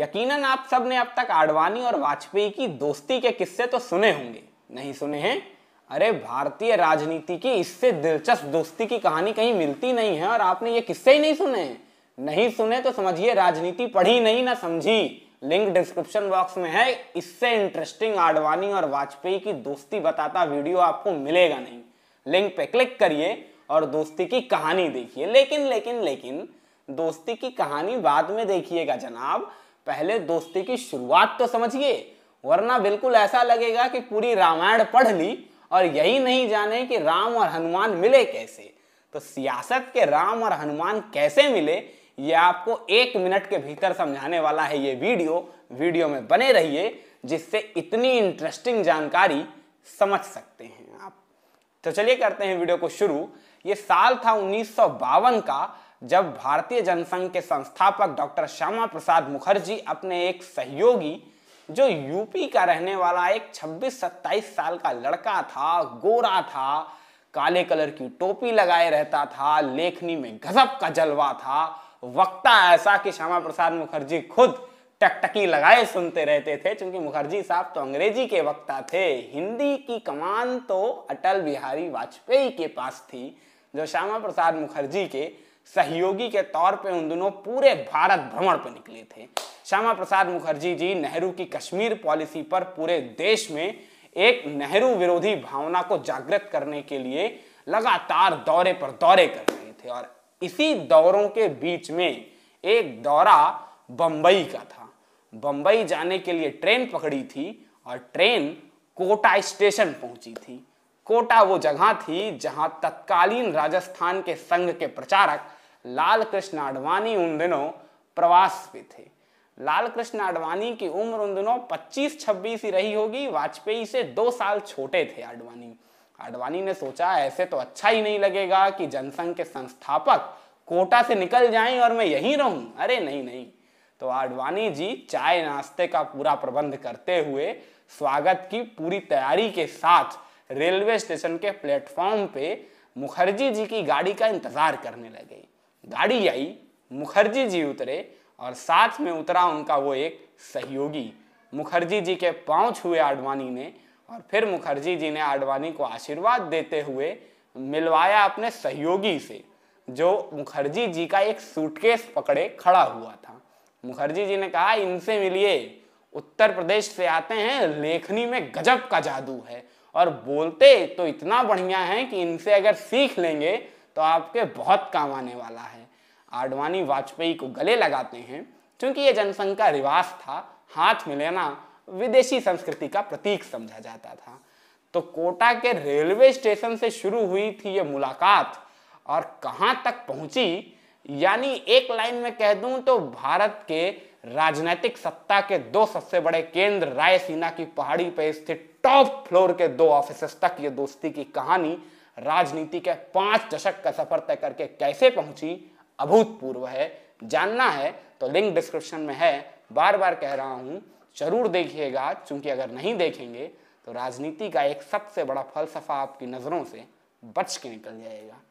यकीनन आप सब ने अब तक आडवाणी और वाजपेयी की दोस्ती के किस्से तो सुने होंगे नहीं सुने हैं अरे भारतीय राजनीति की इससे दिलचस्प दोस्ती की कहानी कहीं मिलती नहीं है और आपने ये किस्से ही नहीं सुने नहीं सुने तो समझिए राजनीति पढ़ी नहीं ना समझी लिंक डिस्क्रिप्शन बॉक्स में है इससे इंटरेस्टिंग आडवाणी और वाजपेयी की दोस्ती बताता वीडियो आपको मिलेगा नहीं लिंक पे क्लिक करिए और दोस्ती की कहानी देखिए लेकिन लेकिन लेकिन दोस्ती की कहानी बाद में देखिएगा जनाब पहले दोस्ती की शुरुआत तो समझिए वरना बिल्कुल ऐसा लगेगा कि पूरी रामायण पढ़ ली और यही नहीं जाने कि राम और हनुमान मिले कैसे तो सियासत के राम और हनुमान कैसे मिले ये आपको एक मिनट के भीतर समझाने वाला है ये वीडियो वीडियो में बने रहिए जिससे इतनी इंटरेस्टिंग जानकारी समझ सकते हैं आप तो चलिए करते हैं वीडियो को शुरू ये साल था उन्नीस का जब भारतीय जनसंघ के संस्थापक डॉक्टर श्यामा प्रसाद मुखर्जी अपने एक सहयोगी जो यूपी का रहने वाला एक 26-27 साल का लड़का था गोरा था काले कलर की टोपी लगाए रहता था लेखनी में गजब का जलवा था वक्ता ऐसा कि श्यामा प्रसाद मुखर्जी खुद टकटकी लगाए सुनते रहते थे क्योंकि मुखर्जी साहब तो अंग्रेजी के वक्ता थे हिंदी की कमान तो अटल बिहारी वाजपेयी के पास थी जो श्यामा प्रसाद मुखर्जी के सहयोगी के तौर पे उन दोनों पूरे भारत भ्रमण पर निकले थे श्यामा प्रसाद मुखर्जी जी नेहरू की कश्मीर पॉलिसी पर पूरे देश में एक नेहरू विरोधी भावना को जागृत करने के लिए लगातार दौरे पर दौरे कर रहे थे और इसी दौरों के बीच में एक दौरा बम्बई का था बंबई जाने के लिए ट्रेन पकड़ी थी और ट्रेन कोटा स्टेशन पहुंची थी कोटा वो जगह थी जहां तत्कालीन राजस्थान के संघ के प्रचारक लाल कृष्ण आडवाणी उन दिनों प्रवास पे थे लाल कृष्ण आडवाणी की उम्र उन दिनों 25-26 ही रही होगी वाजपेयी से दो साल छोटे थे आडवाणी आडवाणी ने सोचा ऐसे तो अच्छा ही नहीं लगेगा कि जनसंघ के संस्थापक कोटा से निकल जाएं और मैं यहीं रहूं अरे नहीं नहीं तो आडवाणी जी चाय नाश्ते का पूरा प्रबंध करते हुए स्वागत की पूरी तैयारी के साथ रेलवे स्टेशन के प्लेटफॉर्म पे मुखर्जी जी की गाड़ी का इंतजार करने लगे गाड़ी आई मुखर्जी जी उतरे और साथ में उतरा उनका वो एक सहयोगी मुखर्जी जी के पाँव छुए आडवाणी ने और फिर मुखर्जी जी ने आडवाणी को आशीर्वाद देते हुए मिलवाया अपने सहयोगी से जो मुखर्जी जी का एक सूटकेस पकड़े खड़ा हुआ था मुखर्जी जी ने कहा इनसे मिलिए उत्तर प्रदेश से आते हैं लेखनी में गजब का जादू है और बोलते तो इतना बढ़िया है कि इनसे अगर सीख लेंगे तो आपके बहुत काम आने वाला है आडवाणी वाजपेयी को गले लगाते हैं क्योंकि ये जनसंघ का रिवाज था हाथ में लेना विदेशी संस्कृति का प्रतीक समझा जाता था तो कोटा के रेलवे स्टेशन से शुरू हुई थी ये मुलाकात और कहाँ तक पहुंची यानी एक लाइन में कह दूँ तो भारत के राजनीतिक सत्ता के दो सबसे बड़े केंद्र रायसीना की पहाड़ी पर स्थित टॉप फ्लोर के दो ऑफिस तक ये दोस्ती की कहानी राजनीति के पांच दशक का सफर तय करके कैसे पहुंची अभूतपूर्व है जानना है तो लिंक डिस्क्रिप्शन में है बार बार कह रहा हूं जरूर देखिएगा क्योंकि अगर नहीं देखेंगे तो राजनीति का एक सबसे बड़ा फलसफा आपकी नज़रों से बच के निकल जाएगा